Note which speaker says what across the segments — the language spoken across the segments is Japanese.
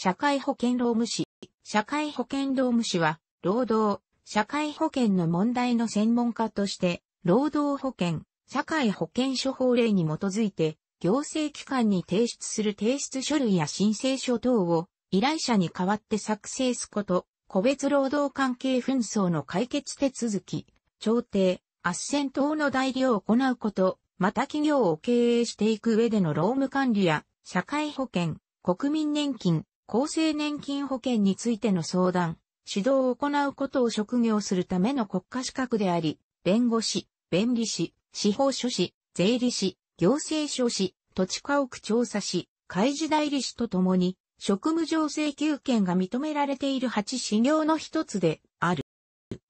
Speaker 1: 社会保険労務士。社会保険労務士は、労働、社会保険の問題の専門家として、労働保険、社会保険処方令に基づいて、行政機関に提出する提出書類や申請書等を、依頼者に代わって作成すこと、個別労働関係紛争の解決手続き、調停、斡旋等の代理を行うこと、また企業を経営していく上での労務管理や、社会保険、国民年金、厚生年金保険についての相談、指導を行うことを職業するための国家資格であり、弁護士、弁理士、司法書士、税理士、行政書士、土地家屋調査士、開示代理士とともに、職務上請求権が認められている8資料の一つである。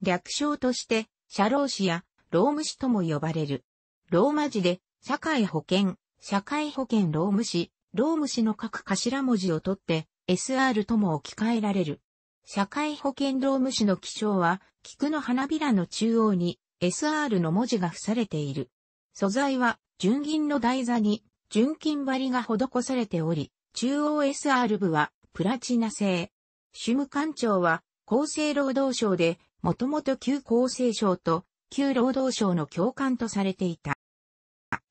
Speaker 1: 略称として、社労士や労務士とも呼ばれる。ローマ字で、社会保険、社会保険労務士、労務士の各頭文字を取って、SR とも置き換えられる。社会保険労務士の記章は、菊の花びらの中央に SR の文字が付されている。素材は、純銀の台座に、純金張りが施されており、中央 SR 部は、プラチナ製。主務官庁は、厚生労働省で、もともと旧厚生省と、旧労働省の共官とされていた。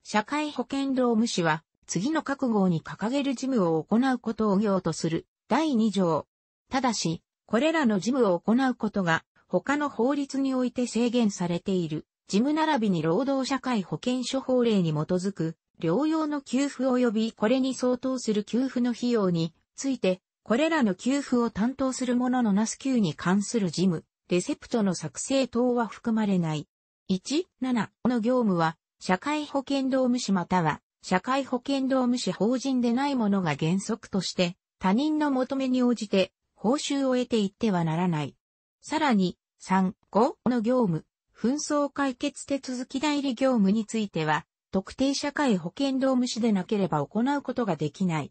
Speaker 1: 社会保険労務士は、次の覚悟に掲げる事務を行うことを業とする、第2条。ただし、これらの事務を行うことが、他の法律において制限されている、事務並びに労働社会保険処方令に基づく、療養の給付及びこれに相当する給付の費用について、これらの給付を担当する者のナス給に関する事務、レセプトの作成等は含まれない。1、7の業務は、社会保険労務士または、社会保険労務士法人でないものが原則として、他人の求めに応じて、報酬を得ていってはならない。さらに、3、5の業務、紛争解決手続き代理業務については、特定社会保険労務士でなければ行うことができない。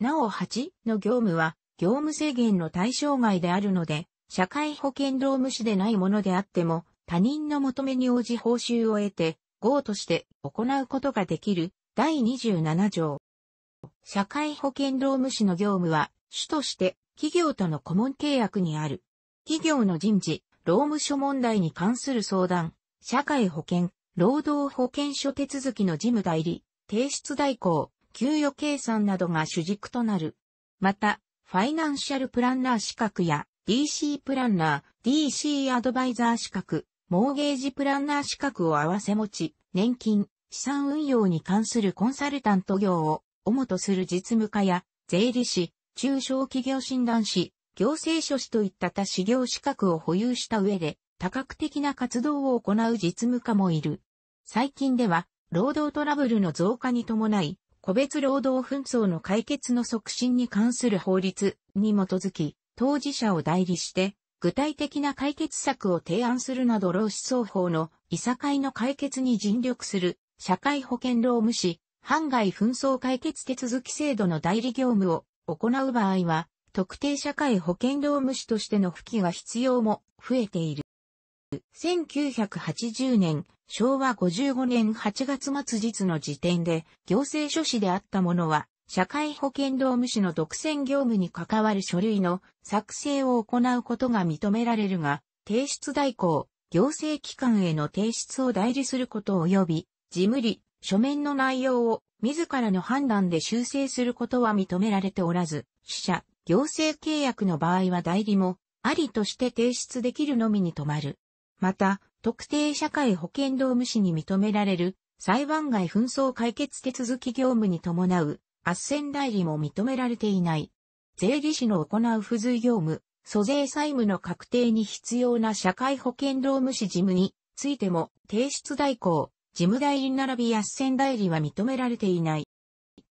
Speaker 1: なお8の業務は、業務制限の対象外であるので、社会保険労務士でないものであっても、他人の求めに応じ報酬を得て、5として行うことができる第27条。社会保険労務士の業務は、主として企業との顧問契約にある。企業の人事、労務諸問題に関する相談、社会保険、労働保険諸手続きの事務代理、提出代行、給与計算などが主軸となる。また、ファイナンシャルプランナー資格や DC プランナー、DC アドバイザー資格、モーゲージプランナー資格を合わせ持ち、年金、資産運用に関するコンサルタント業を主とする実務家や税理士、中小企業診断士、行政書士といった他資業資格を保有した上で多角的な活動を行う実務家もいる。最近では労働トラブルの増加に伴い、個別労働紛争の解決の促進に関する法律に基づき、当事者を代理して、具体的な解決策を提案するなど労使双方のいさかいの解決に尽力する社会保険労務士、犯外紛争解決手続き制度の代理業務を行う場合は、特定社会保険労務士としての付記が必要も増えている。1980年、昭和55年8月末日の時点で、行政書士であったものは、社会保険労務士の独占業務に関わる書類の作成を行うことが認められるが、提出代行、行政機関への提出を代理すること及び、事務理、書面の内容を自らの判断で修正することは認められておらず、記者、行政契約の場合は代理も、ありとして提出できるのみに止まる。また、特定社会保険労務士に認められる、裁判外紛争解決手続き業務に伴う、斡旋代理も認められていない。税理士の行う付随業務、租税債務の確定に必要な社会保険労務士事務についても提出代行、事務代理並び圧線代理は認められていない。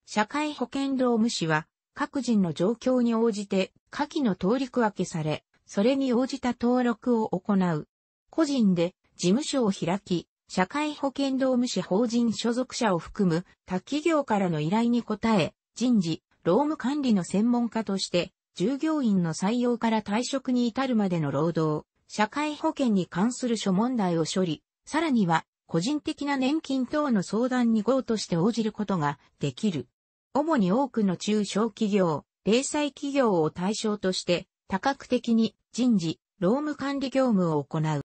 Speaker 1: 社会保険労務士は、各人の状況に応じて、下記の登録分けされ、それに応じた登録を行う。個人で事務所を開き、社会保険労務士法人所属者を含む他企業からの依頼に応え、人事、労務管理の専門家として、従業員の採用から退職に至るまでの労働、社会保険に関する諸問題を処理、さらには個人的な年金等の相談に号として応じることができる。主に多くの中小企業、零細企業を対象として、多角的に人事、労務管理業務を行う。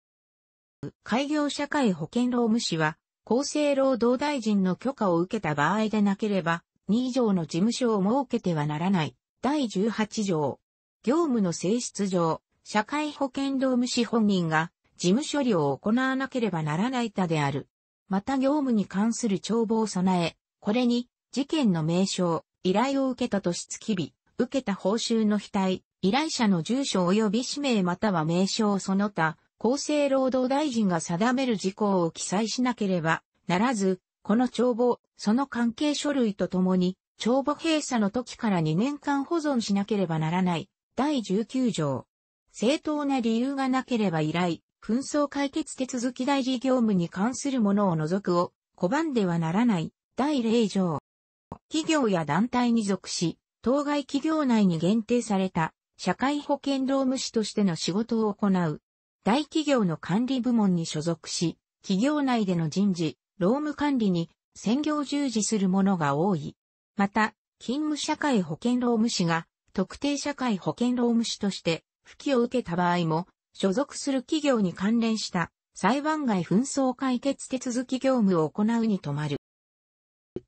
Speaker 1: 開業社会保険労務士は、厚生労働大臣の許可を受けた場合でなければ、2以上の事務所を設けてはならない。第18条。業務の性質上、社会保険労務士本人が事務処理を行わなければならない他である。また業務に関する帳簿を備え、これに、事件の名称、依頼を受けた年月日、受けた報酬の額、依頼者の住所及び氏名または名称その他、厚生労働大臣が定める事項を記載しなければならず、この帳簿、その関係書類とともに、帳簿閉鎖の時から2年間保存しなければならない。第19条。正当な理由がなければ依頼、紛争解決手続き代理業務に関するものを除くを拒んではならない第0条。企業や団体に属し、当該企業内に限定された社会保険労務士としての仕事を行う。大企業の管理部門に所属し、企業内での人事、労務管理に専業従事する者が多い。また、勤務社会保険労務士が特定社会保険労務士として付きを受けた場合も、所属する企業に関連した裁判外紛争解決手続き業務を行うに止まる。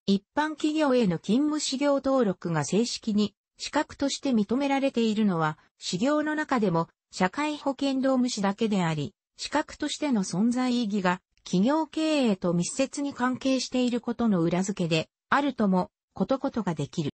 Speaker 1: 一般企業への勤務資業登録が正式に資格として認められているのは、資業の中でも社会保険労務士だけであり、資格としての存在意義が企業経営と密接に関係していることの裏付けで、あるとも、ことことができる。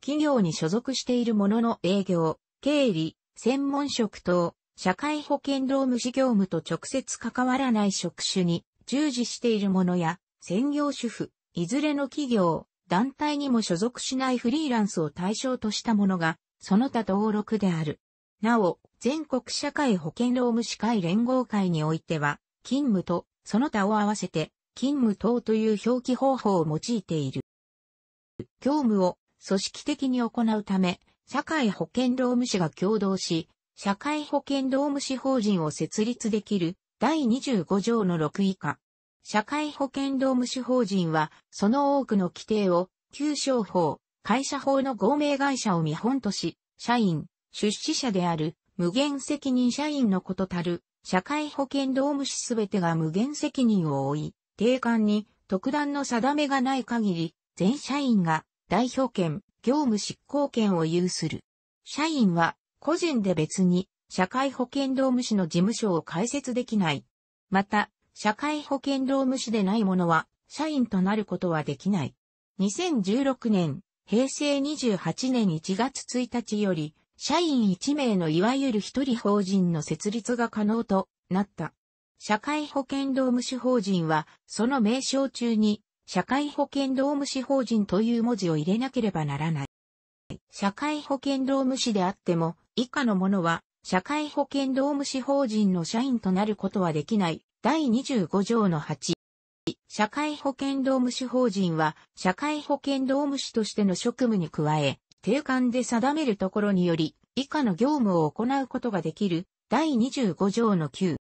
Speaker 1: 企業に所属している者の営業、経理、専門職等、社会保険労務士業務と直接関わらない職種に従事している者や、専業主婦、いずれの企業、団体にも所属しないフリーランスを対象としたものが、その他登録である。なお、全国社会保険労務士会連合会においては、勤務とその他を合わせて、勤務等という表記方法を用いている。業務を組織的に行うため、社会保険労務士が共同し、社会保険労務士法人を設立できる第25条の6以下。社会保険労務士法人は、その多くの規定を、旧商法、会社法の合名会社を見本とし、社員、出資者である、無限責任社員のことたる、社会保険労務士すべてが無限責任を負い、定款に特段の定めがない限り、全社員が代表権、業務執行権を有する。社員は個人で別に社会保険労務士の事務所を開設できない。また、社会保険労務士でない者は社員となることはできない。2016年、平成28年1月1日より、社員1名のいわゆる一人法人の設立が可能となった。社会保険労務士法人は、その名称中に、社会保険労務士法人という文字を入れなければならない。社会保険労務士であっても、以下の者は、社会保険労務士法人の社員となることはできない。第25条の8。社会保険労務士法人は、社会保険労務士としての職務に加え、定款で定めるところにより、以下の業務を行うことができる。第25条の9。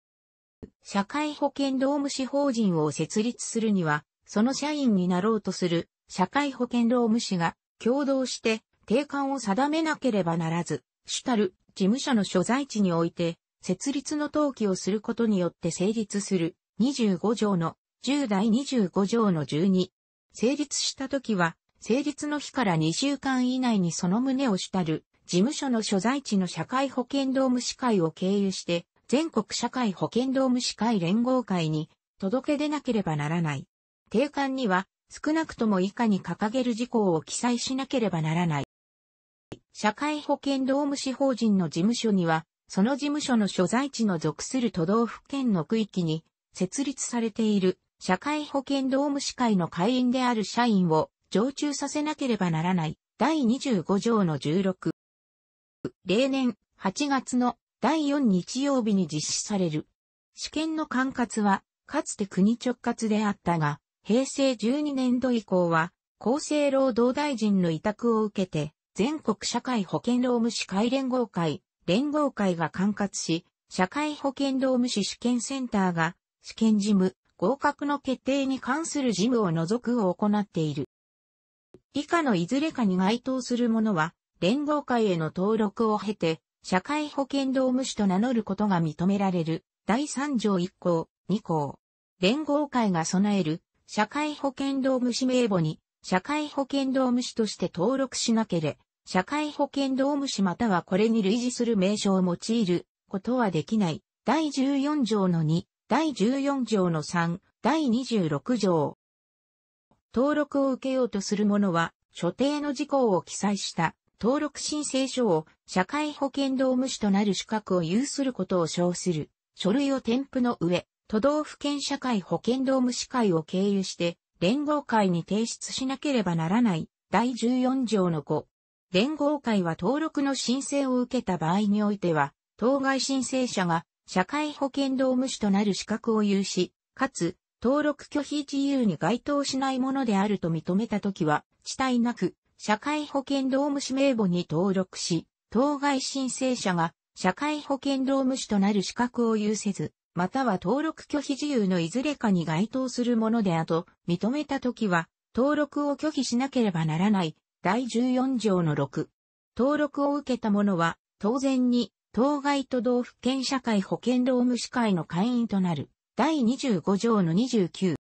Speaker 1: 社会保険労務士法人を設立するには、その社員になろうとする社会保険労務士が共同して定款を定めなければならず、主たる事務所の所在地において、設立の登記をすることによって成立する25条の10代25条の12。成立した時は、成立の日から2週間以内にその旨を主たる事務所の所在地の社会保険労務士会を経由して、全国社会保険労務士会連合会に届け出なければならない。定款には少なくとも以下に掲げる事項を記載しなければならない。社会保険労務士法人の事務所には、その事務所の所在地の属する都道府県の区域に設立されている社会保険労務士会の会員である社員を常駐させなければならない第25条の16。例年8月の第4日曜日に実施される。試験の管轄はかつて国直轄であったが、平成12年度以降は厚生労働大臣の委託を受けて全国社会保険労務士会連合会、連合会が管轄し、社会保険労務士試験センターが、試験事務、合格の決定に関する事務を除くを行っている。以下のいずれかに該当するものは、連合会への登録を経て、社会保険労務士と名乗ることが認められる、第3条1項、2項。連合会が備える、社会保険労務士名簿に、社会保険労務士として登録しなけれ社会保険労務士またはこれに類似する名称を用いることはできない。第14条の2、第14条の3、第26条。登録を受けようとする者は、所定の事項を記載した登録申請書を社会保険労務士となる資格を有することを称する書類を添付の上、都道府県社会保険労務士会を経由して連合会に提出しなければならない第14条の5、連合会は登録の申請を受けた場合においては、当該申請者が社会保険労務士となる資格を有し、かつ、登録拒否自由に該当しないものであると認めたときは、遅滞なく、社会保険労務士名簿に登録し、当該申請者が社会保険労務士となる資格を有せず、または登録拒否自由のいずれかに該当するものであと認めたときは、登録を拒否しなければならない第14条の6。登録を受けた者は、当然に、当該都道府県社会保険労務士会の会員となる。第25条の29。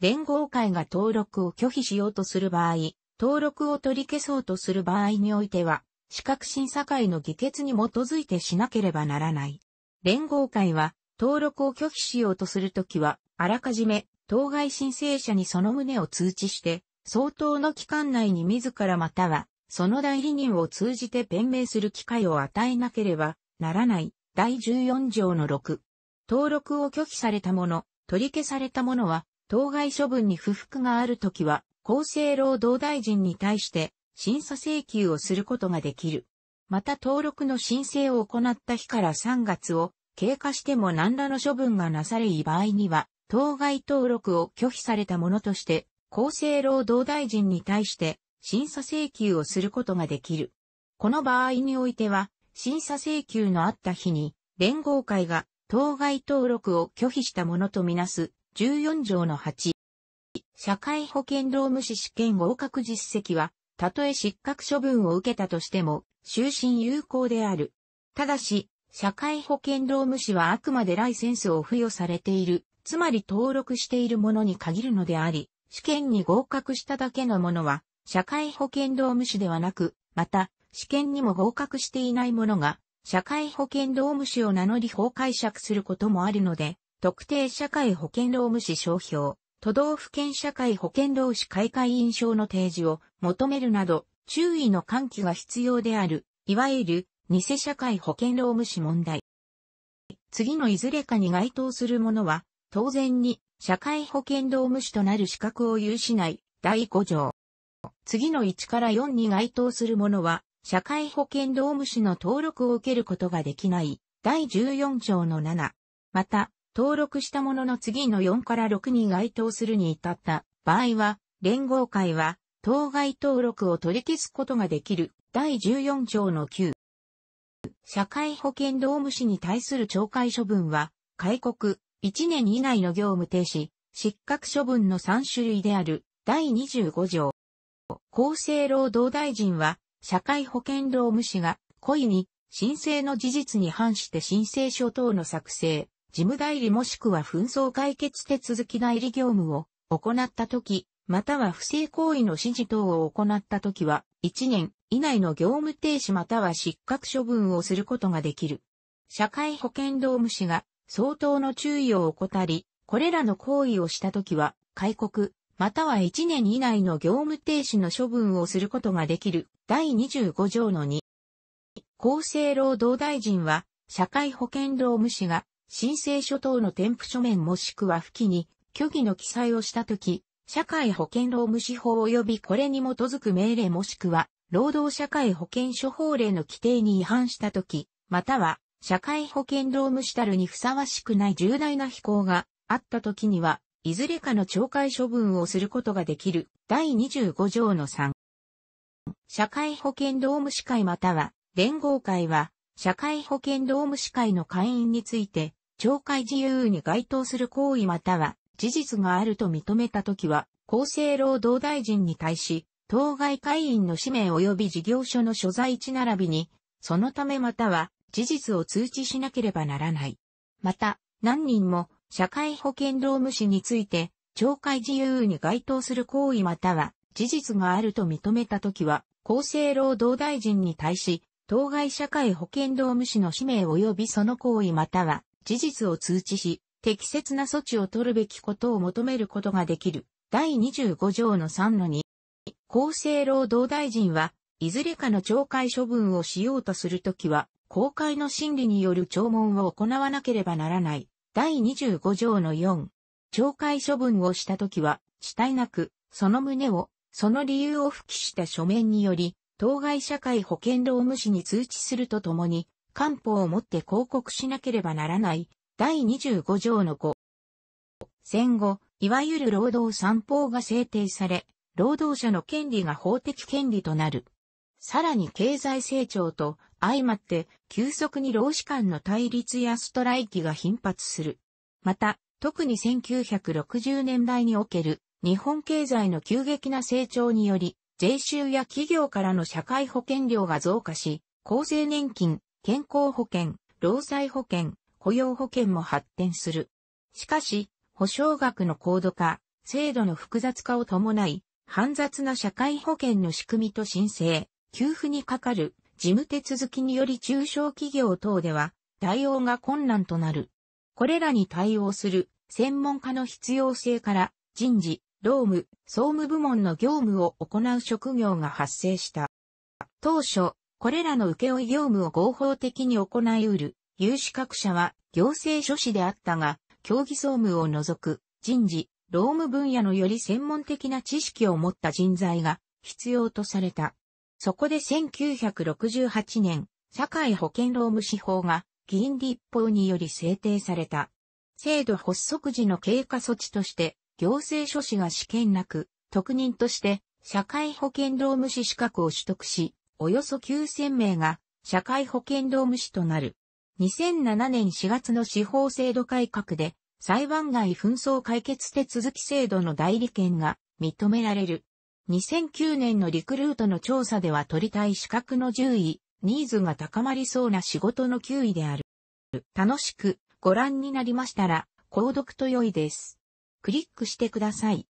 Speaker 1: 連合会が登録を拒否しようとする場合、登録を取り消そうとする場合においては、資格審査会の議決に基づいてしなければならない。連合会は、登録を拒否しようとするときは、あらかじめ、当該申請者にその旨を通知して、相当の期間内に自らまたは、その代理人を通じて弁明する機会を与えなければならない。第14条の6。登録を拒否された者、取り消された者は、当該処分に不服があるときは、厚生労働大臣に対して審査請求をすることができる。また登録の申請を行った日から3月を経過しても何らの処分がなされい場合には、当該登録を拒否された者として厚生労働大臣に対して審査請求をすることができる。この場合においては、審査請求のあった日に、連合会が当該登録を拒否したものとみなす14条の8。社会保険労務士試験合格実績は、たとえ失格処分を受けたとしても、終身有効である。ただし、社会保険労務士はあくまでライセンスを付与されている、つまり登録しているものに限るのであり、試験に合格しただけのものは、社会保険労務士ではなく、また、試験にも合格していないものが、社会保険労務士を名乗り法解釈することもあるので、特定社会保険労務士商標、都道府県社会保険労士開会員証の提示を求めるなど、注意の喚起が必要である、いわゆる、偽社会保険労務士問題。次のいずれかに該当するものは、当然に社会保険労務士となる資格を有しない第5条。次の1から4に該当する者は、社会保険労務士の登録を受けることができない第14条の7。また、登録したものの次の4から6に該当するに至った場合は、連合会は、当該登録を取り消すことができる第14条の9。社会保険労務士に対する懲戒処分は、戒告、1年以内の業務停止、失格処分の3種類である第25条。厚生労働大臣は、社会保険労務士が、故意に、申請の事実に反して申請書等の作成、事務代理もしくは紛争解決手続き代理業務を行ったとき、または不正行為の指示等を行ったときは、1年以内の業務停止または失格処分をすることができる。社会保険労務士が相当の注意を怠り、これらの行為をしたときは、戒告、または1年以内の業務停止の処分をすることができる第25条の2。厚生労働大臣は、社会保険労務士が、申請書等の添付書面もしくは付記に、虚偽の記載をしたとき、社会保険労務士法及びこれに基づく命令もしくは、労働社会保険処法令の規定に違反したとき、または社会保険労務士たるにふさわしくない重大な非行があった時には、いずれかの懲戒処分をすることができる第25条の3。社会保険労務士会または連合会は社会保険労務士会の会員について懲戒自由に該当する行為または事実があると認めたときは厚生労働大臣に対し当該会員の氏名及び事業所の所在地並びにそのためまたは事実を通知しなければならない。また、何人も社会保険労務士について、懲戒自由に該当する行為または事実があると認めたときは、厚生労働大臣に対し、当該社会保険労務士の氏名及びその行為または事実を通知し、適切な措置を取るべきことを求めることができる。第25条の3の2。厚生労働大臣は、いずれかの懲戒処分をしようとするときは、公開の審理による聴聞を行わなければならない。第25条の4。懲戒処分をしたときは、死体なく、その旨を、その理由を付記した書面により、当該社会保険労務士に通知するとともに、官報をもって広告しなければならない。第25条の5。戦後、いわゆる労働三法が制定され、労働者の権利が法的権利となる。さらに経済成長と相まって急速に労使間の対立やストライキが頻発する。また、特に1960年代における日本経済の急激な成長により、税収や企業からの社会保険料が増加し、厚生年金、健康保険、労災保険、雇用保険も発展する。しかし、保障額の高度化、制度の複雑化を伴い、煩雑な社会保険の仕組みと申請、給付にかかる事務手続きにより中小企業等では対応が困難となる。これらに対応する専門家の必要性から人事、労務、総務部門の業務を行う職業が発生した。当初、これらの請負業務を合法的に行い得る有資格者は行政書士であったが、競技総務を除く人事、労務分野のより専門的な知識を持った人材が必要とされた。そこで1968年、社会保険労務士法が議員立法により制定された。制度発足時の経過措置として、行政書士が試験なく、特任として社会保険労務士資格を取得し、およそ9000名が社会保険労務士となる。2007年4月の司法制度改革で、裁判外紛争解決手続き制度の代理権が認められる。2009年のリクルートの調査では取りたい資格の10位、ニーズが高まりそうな仕事の9位である。楽しくご覧になりましたら、購読と良いです。クリックしてください。